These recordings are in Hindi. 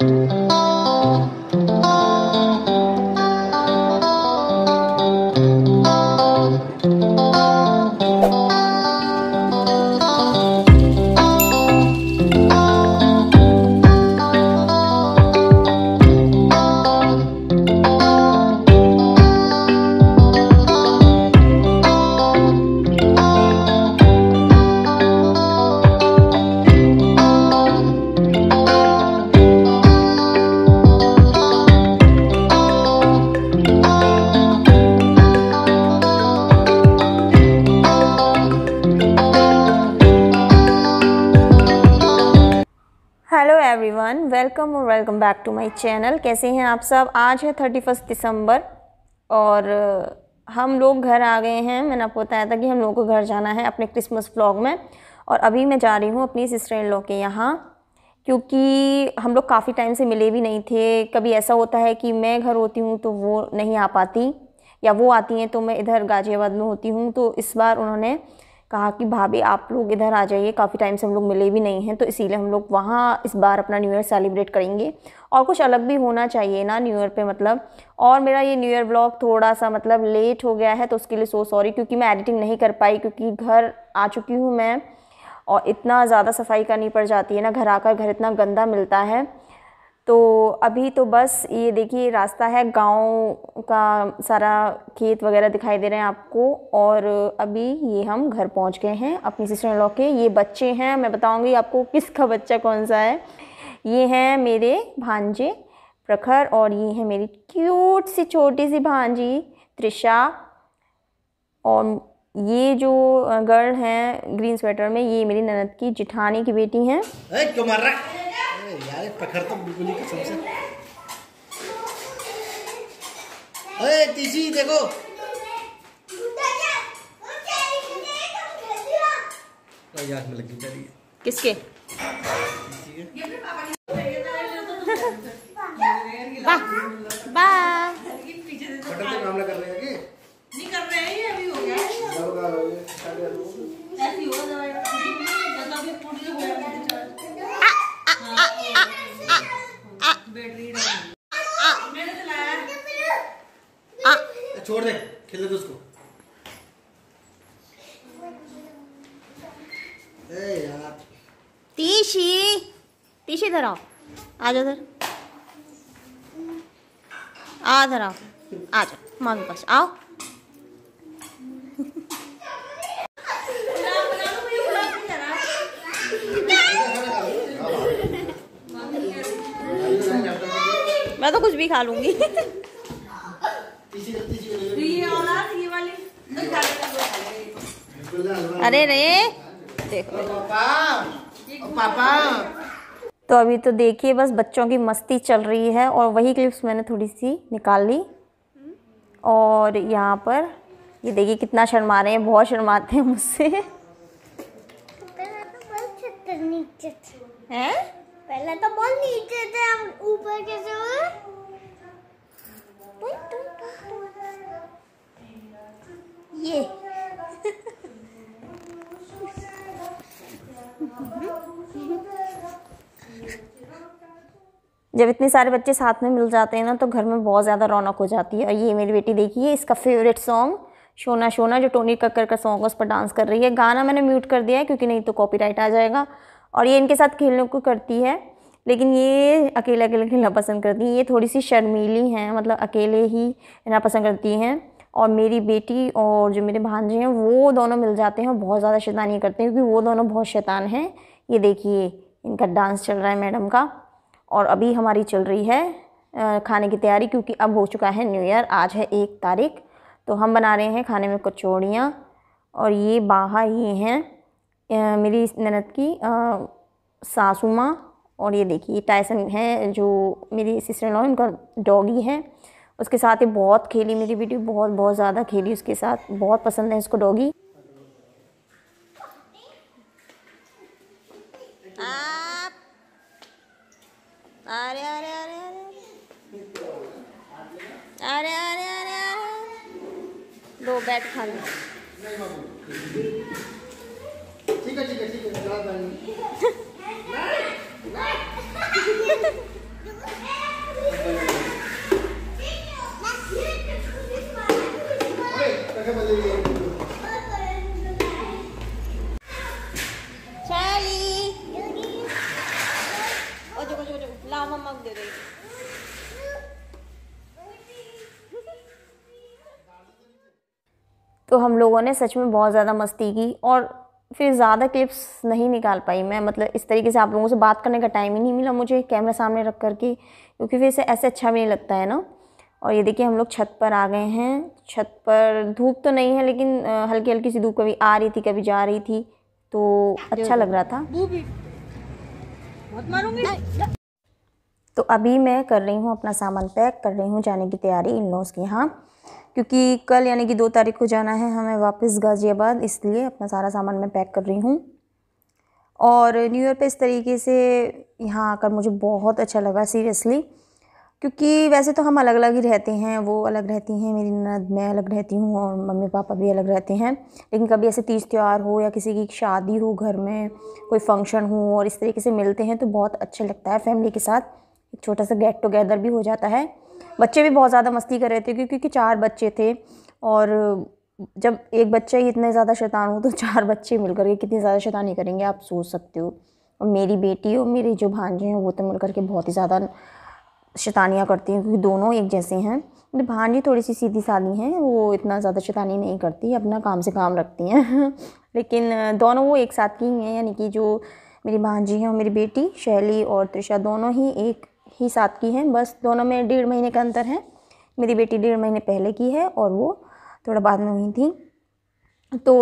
Thank you. Everyone welcome और welcome back to my channel कैसे हैं आप सब आज है थर्टी फर्स्ट दिसंबर और uh, हम लोग घर आ गए हैं मैंने आपको बताया था कि हम लोगों को घर जाना है अपने क्रिसमस व्लॉग में और अभी मैं जा रही हूँ अपनी सिस्टर इन लॉ के यहाँ क्योंकि हम लोग काफ़ी टाइम से मिले भी नहीं थे कभी ऐसा होता है कि मैं घर होती हूँ तो वो नहीं आ पाती या वो आती हैं तो मैं इधर गाज़ियाबाद में होती हूँ तो इस बार उन्होंने कहा कि भाभी आप लोग इधर आ जाइए काफ़ी टाइम से हम लोग मिले भी नहीं हैं तो इसीलिए हम लोग वहाँ इस बार अपना न्यू ईयर सेलिब्रेट करेंगे और कुछ अलग भी होना चाहिए ना न्यू ईयर पे मतलब और मेरा ये न्यू ईयर ब्लॉग थोड़ा सा मतलब लेट हो गया है तो उसके लिए सो सॉरी क्योंकि मैं एडिटिंग नहीं कर पाई क्योंकि घर आ चुकी हूँ मैं और इतना ज़्यादा सफाई करनी पड़ जाती है ना घर आकर घर इतना गंदा मिलता है तो अभी तो बस ये देखिए रास्ता है गांव का सारा खेत वगैरह दिखाई दे रहे हैं आपको और अभी ये हम घर पहुंच गए हैं अपनी सिस्टर लॉ के ये बच्चे हैं मैं बताऊंगी आपको किसका बच्चा कौन सा है ये हैं मेरे भांजे प्रखर और ये हैं मेरी क्यूट सी छोटी सी भांजी त्रिशा और ये जो गर्ल हैं ग्रीन स्वेटर में ये मेरी ननद की जिठानी की बेटी हैं यार तो बिल्कुल ही अरे देखो यार में लगी है किसके छोड़ दे खेल दे उसको तीशी तीशी इधर आओ आ जाओ इधर आ इधर आओ आ जाओ मम्मी पास आओ मैं तो कुछ भी खा लूंगी अरे रे देखो पापा तो अभी तो देखिए बस बच्चों की मस्ती चल रही है और वही क्लिप्स मैंने थोड़ी सी निकाल ली और यहाँ पर ये देखिए कितना शर्मा रहे हैं बहुत शर्माते हैं मुझसे पहले तो बहुत तो नीचे थे हम ऊपर कैसे हुए जब इतने सारे बच्चे साथ में मिल जाते हैं ना तो घर में बहुत ज़्यादा रौनक हो जाती है और ये मेरी बेटी देखिए इसका फेवरेट सॉन्ग शोना शोना जो टोनी कक्कर का सॉन्ग है उस पर डांस कर रही है गाना मैंने म्यूट कर दिया है क्योंकि नहीं तो कॉपीराइट आ जाएगा और ये इनके साथ खेलने को करती है लेकिन ये अकेले अकेले खेलना पसंद करती हैं ये थोड़ी सी शर्मीली हैं मतलब अकेले ही रहना पसंद करती हैं और मेरी बेटी और जो मेरे भांजे हैं वो दोनों मिल जाते हैं और बहुत ज़्यादा शैतानी करते हैं क्योंकि वो दोनों बहुत शैतान हैं ये देखिए इनका डांस चल रहा है मैडम का और अभी हमारी चल रही है खाने की तैयारी क्योंकि अब हो चुका है न्यू ईयर आज है एक तारीख तो हम बना रहे हैं खाने में कचौड़ियाँ और ये बाहर ही हैं मेरी ननद की सासू माँ और ये देखिए टाइसन है जो मेरी सिस्टर लॉ उनका डॉगी है उसके साथ ये बहुत खेली मेरी बेटी बहुत बहुत ज़्यादा खेली उसके साथ बहुत पसंद है इसको डॉगी अरे अरे अरे अरे अरे अरे अरे अरे खा लो ठीक है ठीक है ठीक है तो हम लोगों ने सच में बहुत ज़्यादा मस्ती की और फिर ज़्यादा क्लिप्स नहीं निकाल पाई मैं मतलब इस तरीके से आप लोगों से बात करने का टाइम ही नहीं मिला मुझे कैमरा सामने रख कर के क्योंकि फिर इसे ऐसे अच्छा भी नहीं लगता है ना और ये देखिए हम लोग छत पर आ गए हैं छत पर धूप तो नहीं है लेकिन हल्की हल्की सी धूप कभी आ रही थी कभी जा रही थी तो अच्छा लग रहा था तो अभी मैं कर रही हूँ अपना सामान पैक कर रही हूँ जाने की तैयारी इन लोगों के यहाँ क्योंकि कल यानी कि दो तारीख को जाना है हमें वापस गाज़ियाबाद इसलिए अपना सारा सामान मैं पैक कर रही हूँ और न्यू ईयर पे इस तरीके से यहाँ आकर मुझे बहुत अच्छा लगा सीरियसली क्योंकि वैसे तो हम अलग अलग ही रहते हैं वो अलग रहती हैं मेरी नद मैं अलग रहती हूँ और मम्मी पापा भी अलग रहते हैं लेकिन कभी ऐसे तीज त्यौहार हो या किसी की शादी हो घर में कोई फंक्शन हो और इस तरीके से मिलते हैं तो बहुत अच्छा लगता है फैमिली के साथ एक छोटा सा गेट टुगेदर भी हो जाता है बच्चे भी बहुत ज़्यादा मस्ती कर रहे थे क्योंकि चार बच्चे थे और जब एक बच्चा ही इतने ज़्यादा शैतान हो तो चार बच्चे मिलकर के कितनी ज़्यादा शैतानी करेंगे आप सोच सकते हो और मेरी बेटी और मेरे जो भांजे हैं वो तो मिल के बहुत ही ज़्यादा शैतानियाँ करती हैं क्योंकि दोनों एक जैसे हैं मेरे भांजी थोड़ी सी सीधी सादी हैं वो इतना ज़्यादा शैतानी नहीं करती अपना काम से काम रखती हैं लेकिन दोनों वो एक साथ की हैं यानी कि जो मेरी भांजी हैं और मेरी बेटी शैली और त्रिषा दोनों ही एक ही साथ की हैं बस दोनों में डेढ़ महीने का अंतर है मेरी बेटी डेढ़ महीने पहले की है और वो थोड़ा बाद में हुई थी तो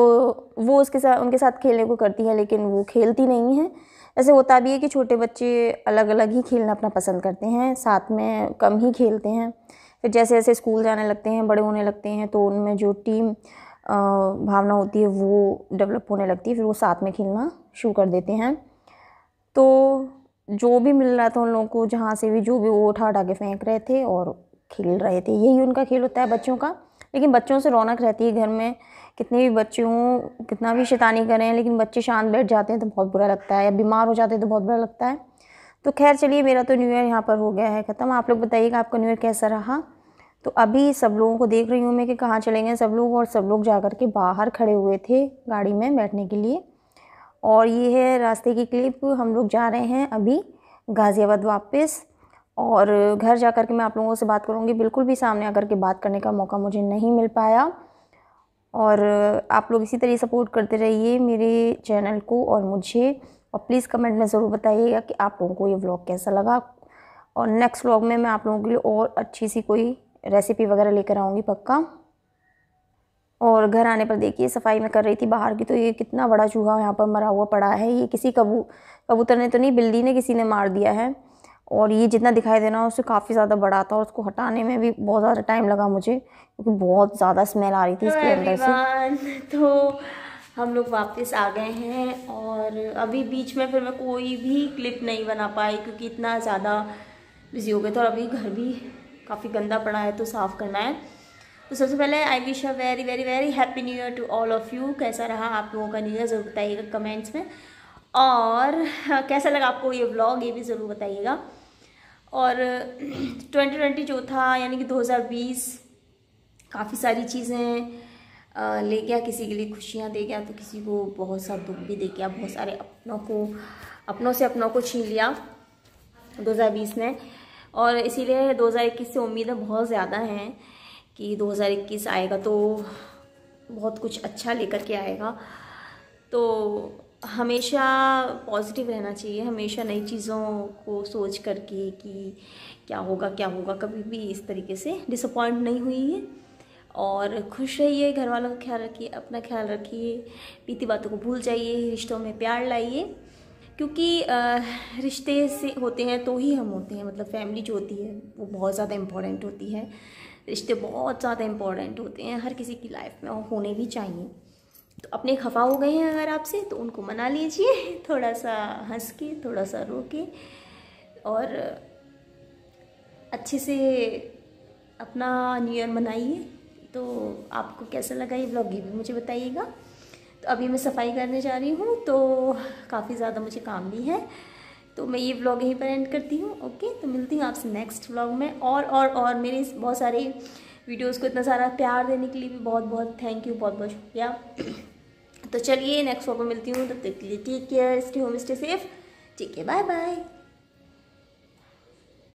वो उसके साथ उनके साथ खेलने को करती है लेकिन वो खेलती नहीं है ऐसे होता भी है कि छोटे बच्चे अलग अलग ही खेलना अपना पसंद करते हैं साथ में कम ही खेलते हैं फिर जैसे जैसे स्कूल जाने लगते हैं बड़े होने लगते हैं तो उनमें जो टीम भावना होती है वो डेवलप होने लगती है फिर वो साथ में खेलना शुरू कर देते हैं तो जो भी मिल रहा था उन लोगों को जहाँ से भी जो भी वो उठा उठा के फेंक रहे थे और खेल रहे थे यही उनका खेल होता है बच्चों का लेकिन बच्चों से रौनक रहती है घर में कितने भी बच्चे हों कितना भी शैतानी करें लेकिन बच्चे शांत बैठ जाते हैं तो बहुत बुरा लगता है या बीमार हो जाते हैं तो बहुत बुरा लगता है तो खैर चलिए मेरा तो न्यू ईयर यहाँ पर हो गया है ख़त्म आप लोग बताइएगा आपका न्यू ईयर कैसा रहा तो अभी सब लोगों को देख रही हूँ मैं कि कहाँ चले गए सब लोग और सब लोग जा कर के बाहर खड़े हुए थे गाड़ी में बैठने के लिए और ये है रास्ते की क्लिप हम लोग जा रहे हैं अभी गाज़ियाबाद वापस और घर जा कर के मैं आप लोगों से बात करूँगी बिल्कुल भी सामने आकर के बात करने का मौका मुझे नहीं मिल पाया और आप लोग इसी तरह सपोर्ट करते रहिए मेरे चैनल को और मुझे और प्लीज़ कमेंट में ज़रूर बताइएगा कि आप लोगों को ये व्लॉग कैसा लगा और नेक्स्ट व्लॉग में मैं आप लोगों के लिए और अच्छी सी कोई रेसिपी वगैरह लेकर आऊँगी पक्का और घर आने पर देखिए सफाई में कर रही थी बाहर की तो ये कितना बड़ा चूहा यहाँ पर मरा हुआ पड़ा है ये किसी कबू कबूतर ने तो नहीं बिल्ली ने किसी ने मार दिया है और ये जितना दिखाई देना उससे काफ़ी ज़्यादा बड़ा था और उसको हटाने में भी बहुत ज़्यादा टाइम लगा मुझे क्योंकि बहुत ज़्यादा स्मेल आ रही थी इसके अंदर से तो हम लोग वापस आ गए हैं और अभी बीच में फिर मैं कोई भी क्लिप नहीं बना पाई क्योंकि इतना ज़्यादा बिजी हो गए थे और अभी घर भी काफ़ी गंदा पड़ा है तो साफ़ करना है तो सबसे पहले I wish a very very very happy new year to all of you कैसा रहा आप लोगों का न्यू ईयर ज़रूर बताइएगा कमेंट्स में और हाँ, कैसा लगा आपको ये ब्लॉग ये भी ज़रूर बताइएगा और 2020 जो था यानी कि 2020 काफ़ी सारी चीज़ें ले गया किसी के लिए खुशियाँ दे गया तो किसी को बहुत सा दुख भी दे गया बहुत सारे अपनों को अपनों से अपनों को छीन लिया 2020 ने और इसीलिए 2021 से उम्मीदें बहुत ज़्यादा हैं कि 2021 आएगा तो बहुत कुछ अच्छा लेकर के आएगा तो हमेशा पॉजिटिव रहना चाहिए हमेशा नई चीज़ों को सोच करके कि क्या होगा क्या होगा कभी भी इस तरीके से डिसअपॉइंट नहीं हुई है और खुश रहिए घर वालों का ख्याल रखिए अपना ख्याल रखिए बीती बातों को भूल जाइए रिश्तों में प्यार लाइए क्योंकि रिश्ते से होते हैं तो ही हम होते हैं मतलब फैमिली जो होती है वो बहुत ज़्यादा इम्पोर्टेंट होती है रिश्ते बहुत ज़्यादा इंपॉर्टेंट होते हैं हर किसी की लाइफ में और होने भी चाहिए तो अपने खफा हो गए हैं अगर आपसे तो उनको मना लीजिए थोड़ा सा हंस के थोड़ा सा रो के और अच्छे से अपना न्यू ईयर मनाइए तो आपको कैसा लगा ये ब्लॉग ये भी मुझे बताइएगा तो अभी मैं सफाई करने जा रही हूँ तो काफ़ी ज़्यादा मुझे काम भी है तो मैं ये ब्लॉग यहीं पर एंड करती हूँ ओके तो मिलती हूँ आपसे नेक्स्ट व्लॉग में और और और मेरे बहुत सारे वीडियोज़ को इतना सारा प्यार देने के लिए भी बहुत बहुत थैंक यू बहुत बहुत शुक्रिया तो चलिए नेक्स्ट व्लॉग में मिलती हूँ तब तक के लिए take care stay home stay safe ठीक है बाय बाय